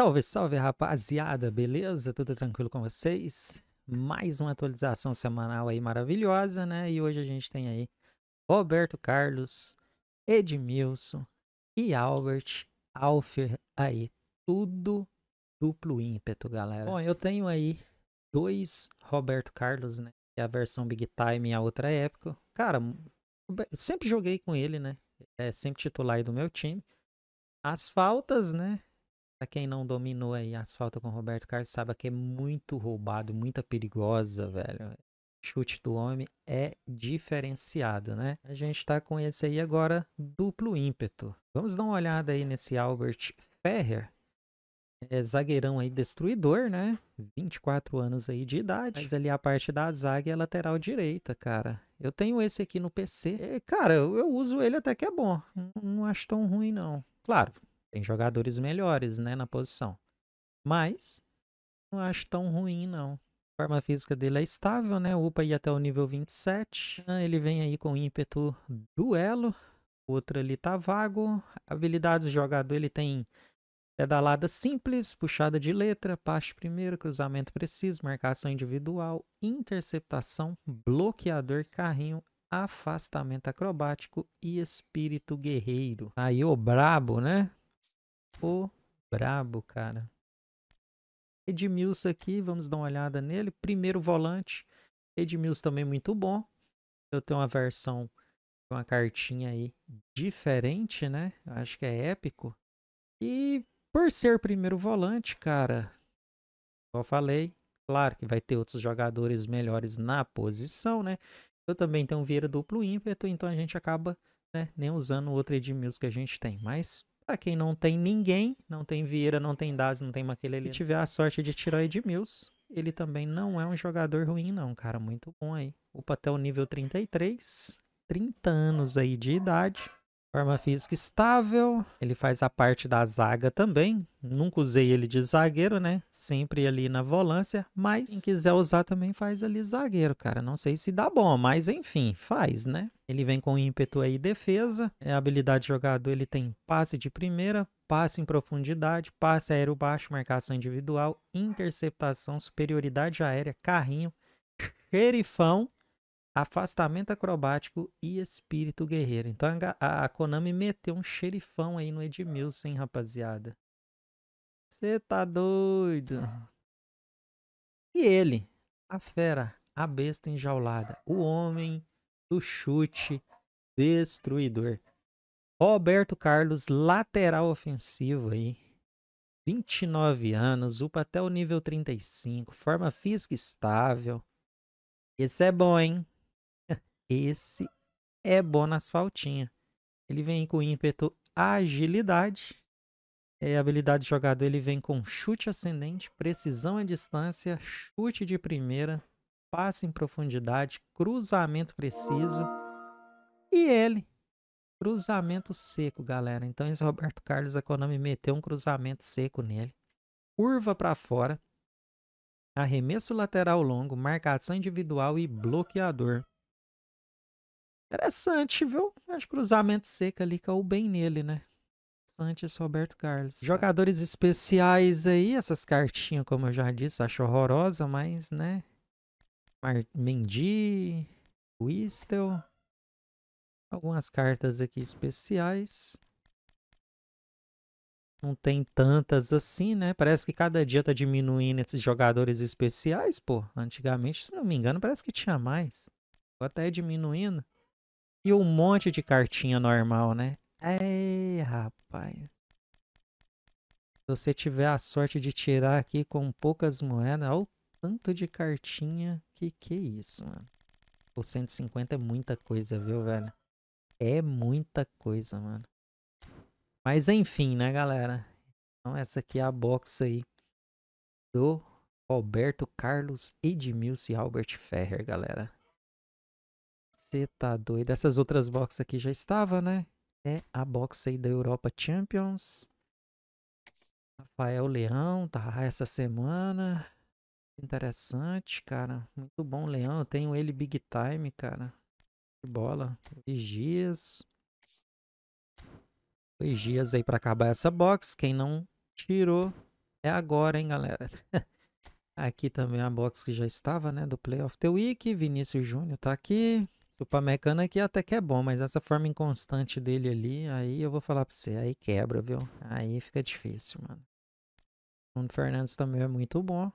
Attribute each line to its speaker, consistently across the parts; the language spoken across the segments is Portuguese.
Speaker 1: Salve, salve rapaziada, beleza? Tudo tranquilo com vocês? Mais uma atualização semanal aí maravilhosa, né? E hoje a gente tem aí Roberto Carlos, Edmilson e Albert Alfer aí. Tudo duplo ímpeto, galera. Bom, eu tenho aí dois Roberto Carlos, né? Que é a versão Big Time e a outra é época. Cara, sempre joguei com ele, né? É sempre titular aí do meu time. As faltas, né? Pra quem não dominou aí Asfalto com Roberto Carlos, sabe que é muito roubado, muita perigosa, velho. chute do homem é diferenciado, né? A gente tá com esse aí agora, duplo ímpeto. Vamos dar uma olhada aí nesse Albert Ferrer. É zagueirão aí, destruidor, né? 24 anos aí de idade. Mas ali a parte da zaga é lateral direita, cara. Eu tenho esse aqui no PC. cara, eu, eu uso ele até que é bom. Não, não acho tão ruim, não. Claro, tem jogadores melhores, né, na posição. Mas não acho tão ruim, não. A forma física dele é estável, né? UPA aí até o nível 27. Né? Ele vem aí com ímpeto duelo. Outro ali tá vago. Habilidades de jogador, ele tem pedalada simples, puxada de letra, passe primeiro, cruzamento preciso, marcação individual, interceptação, bloqueador, carrinho, afastamento acrobático e espírito guerreiro. Aí o brabo, né? Ô, brabo, cara. Edmilson aqui, vamos dar uma olhada nele. Primeiro volante. Edmilson também muito bom. Eu tenho uma versão, uma cartinha aí diferente, né? Acho que é épico. E por ser primeiro volante, cara, como eu falei, claro que vai ter outros jogadores melhores na posição, né? Eu também tenho um Vieira duplo ímpeto, então a gente acaba né, nem usando o outro Edmilson que a gente tem. Mas para ah, quem não tem ninguém, não tem Vieira, não tem Daz, não tem Maquelele, e tiver a sorte de tirar o Edmilson, ele também não é um jogador ruim, não, cara. Muito bom aí. Opa, até o nível 33, 30 anos aí de idade. Forma física estável, ele faz a parte da zaga também. Nunca usei ele de zagueiro, né? Sempre ali na volância, mas quem quiser usar também faz ali zagueiro, cara. Não sei se dá bom, mas enfim, faz, né? Ele vem com ímpeto aí defesa, é habilidade de jogador, ele tem passe de primeira, passe em profundidade, passe aéreo baixo, marcação individual, interceptação, superioridade aérea, carrinho, xerifão Afastamento Acrobático e Espírito Guerreiro. Então a, a Konami meteu um xerifão aí no Edmilson, hein, rapaziada? Você tá doido? E ele, a fera, a besta enjaulada, o homem do chute destruidor. Roberto Carlos, lateral ofensivo aí. 29 anos, upa até o nível 35, forma física estável. Esse é bom, hein? Esse é bom na asfaltinha. Ele vem com ímpeto agilidade. É, habilidade de jogador, ele vem com chute ascendente, precisão à distância, chute de primeira, passe em profundidade, cruzamento preciso. E ele, cruzamento seco, galera. Então esse Roberto Carlos Economy meteu um cruzamento seco nele. Curva para fora, arremesso lateral longo, marcação individual e bloqueador. Interessante, viu? Acho cruzamento seca ali caiu bem nele, né? Santos Roberto Carlos. Jogadores especiais aí, essas cartinhas, como eu já disse, acho horrorosa, mas, né? Mar Mendy, Whistle. Algumas cartas aqui especiais. Não tem tantas assim, né? Parece que cada dia tá diminuindo esses jogadores especiais, pô. Antigamente, se não me engano, parece que tinha mais. Ficou até diminuindo. E um monte de cartinha normal, né? Ei, rapaz. Se você tiver a sorte de tirar aqui com poucas moedas, olha o tanto de cartinha. Que que é isso, mano? Por 150 é muita coisa, viu, velho? É muita coisa, mano. Mas enfim, né, galera? Então essa aqui é a box aí do Roberto Carlos Edmilson e Albert Ferrer, galera. Você tá doido. Essas outras boxes aqui já estava, né? É a box aí da Europa Champions. Rafael Leão, tá essa semana. Interessante, cara. Muito bom, Leão. Eu tenho ele big time, cara. De bola. Dois dias. Dois dias aí para acabar essa box. Quem não tirou é agora, hein, galera. Aqui também a box que já estava, né, do Play of the Week. Vinícius Júnior tá aqui o Pamecano aqui até que é bom, mas essa forma inconstante dele ali, aí eu vou falar pra você, aí quebra, viu? Aí fica difícil, mano. O Fernandes também é muito bom.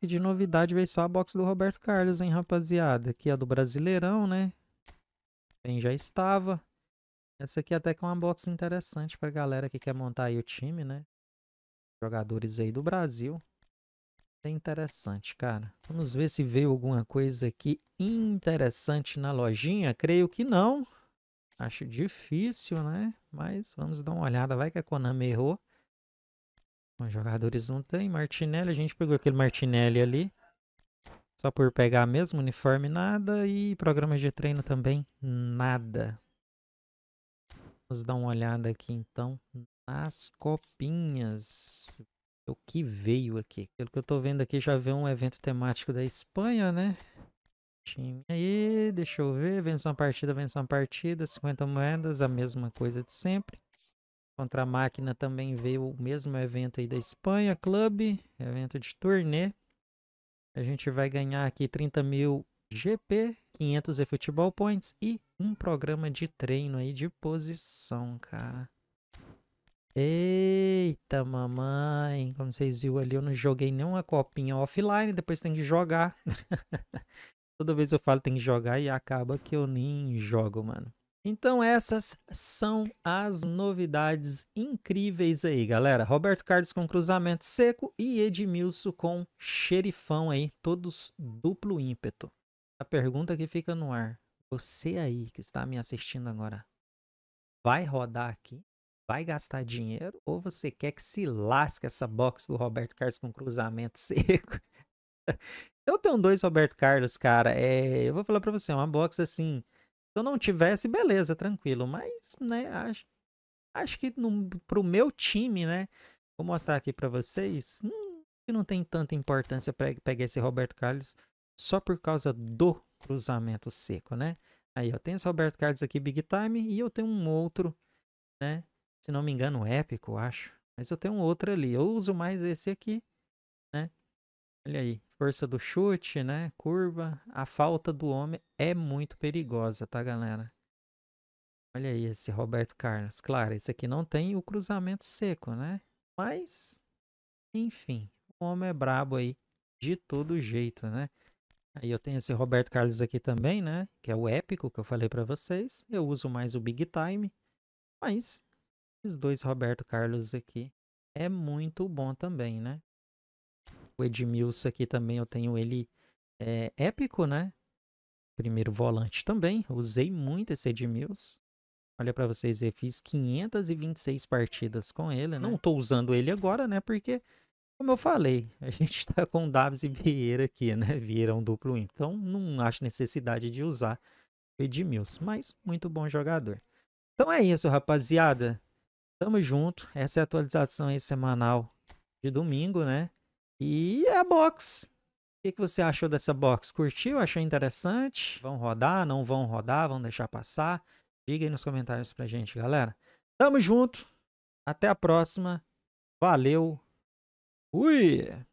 Speaker 1: E de novidade veio só a box do Roberto Carlos, hein, rapaziada? Aqui é a do Brasileirão, né? Bem, já estava. Essa aqui até que é uma box interessante pra galera que quer montar aí o time, né? Jogadores aí do Brasil. É interessante, cara. Vamos ver se veio alguma coisa aqui interessante na lojinha. Creio que não. Acho difícil, né? Mas vamos dar uma olhada. Vai que a Konami errou. Os jogadores não tem. Martinelli, a gente pegou aquele Martinelli ali. Só por pegar mesmo, uniforme nada. E programas de treino também nada. Vamos dar uma olhada aqui então nas copinhas. O que veio aqui? Pelo que eu tô vendo aqui, já veio um evento temático da Espanha, né? Time aí, deixa eu ver. Vence uma partida, vence uma partida. 50 moedas, a mesma coisa de sempre. Contra a máquina também veio o mesmo evento aí da Espanha, clube, evento de turnê. A gente vai ganhar aqui 30 mil GP, 500 e futebol points e um programa de treino aí de posição, cara. Eita, mamãe. Como vocês viram ali, eu não joguei nenhuma copinha offline, depois tem que jogar. Toda vez eu falo tem que jogar e acaba que eu nem jogo, mano. Então essas são as novidades incríveis aí, galera. Roberto Carlos com cruzamento seco e Edmilson com xerifão aí, todos duplo ímpeto. A pergunta que fica no ar, você aí que está me assistindo agora, vai rodar aqui? vai gastar dinheiro ou você quer que se lasque essa box do Roberto Carlos com cruzamento seco. eu tenho dois Roberto Carlos, cara. É, eu vou falar pra você, uma box assim. Se eu não tivesse, beleza, tranquilo. Mas, né, acho, acho que no, pro meu time, né? Vou mostrar aqui pra vocês. Hum, não tem tanta importância pra pegar esse Roberto Carlos só por causa do cruzamento seco, né? Aí, ó, tem esse Roberto Carlos aqui, Big Time, e eu tenho um outro, né? se não me engano, épico, acho. Mas eu tenho outro ali. Eu uso mais esse aqui, né? Olha aí, força do chute, né? Curva. A falta do homem é muito perigosa, tá, galera? Olha aí esse Roberto Carlos. Claro, esse aqui não tem o cruzamento seco, né? Mas, enfim, o homem é brabo aí de todo jeito, né? Aí eu tenho esse Roberto Carlos aqui também, né? Que é o épico que eu falei para vocês. Eu uso mais o Big Time, mas esses dois Roberto Carlos aqui é muito bom também, né? O Edmilson aqui também, eu tenho ele é, épico, né? Primeiro volante também, usei muito esse Edmilson. Olha para vocês, eu fiz 526 partidas com ele, né? Não tô usando ele agora, né? Porque, como eu falei, a gente tá com Davis e Vieira aqui, né? Vieira é um duplo então não acho necessidade de usar o Edmilson, mas muito bom jogador. Então é isso, rapaziada. Tamo junto. Essa é a atualização aí semanal de domingo, né? E é a box. O que, que você achou dessa box? Curtiu? Achou interessante? Vão rodar? Não vão rodar? Vão deixar passar? Diga aí nos comentários pra gente, galera. Tamo junto. Até a próxima. Valeu. Fui!